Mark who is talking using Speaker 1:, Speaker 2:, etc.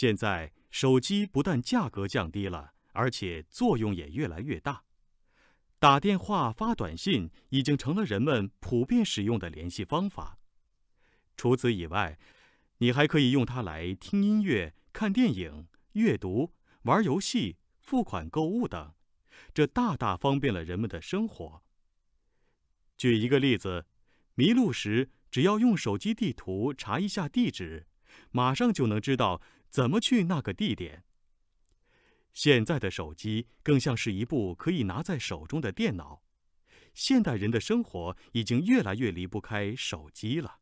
Speaker 1: 现在手机不但价格降低了，而且作用也越来越大。打电话、发短信已经成了人们普遍使用的联系方法。除此以外，你还可以用它来听音乐、看电影、阅读、玩游戏、付款购物等，这大大方便了人们的生活。举一个例子，迷路时只要用手机地图查一下地址，马上就能知道。怎么去那个地点？现在的手机更像是一部可以拿在手中的电脑，现代人的生活已经越来越离不开手机了。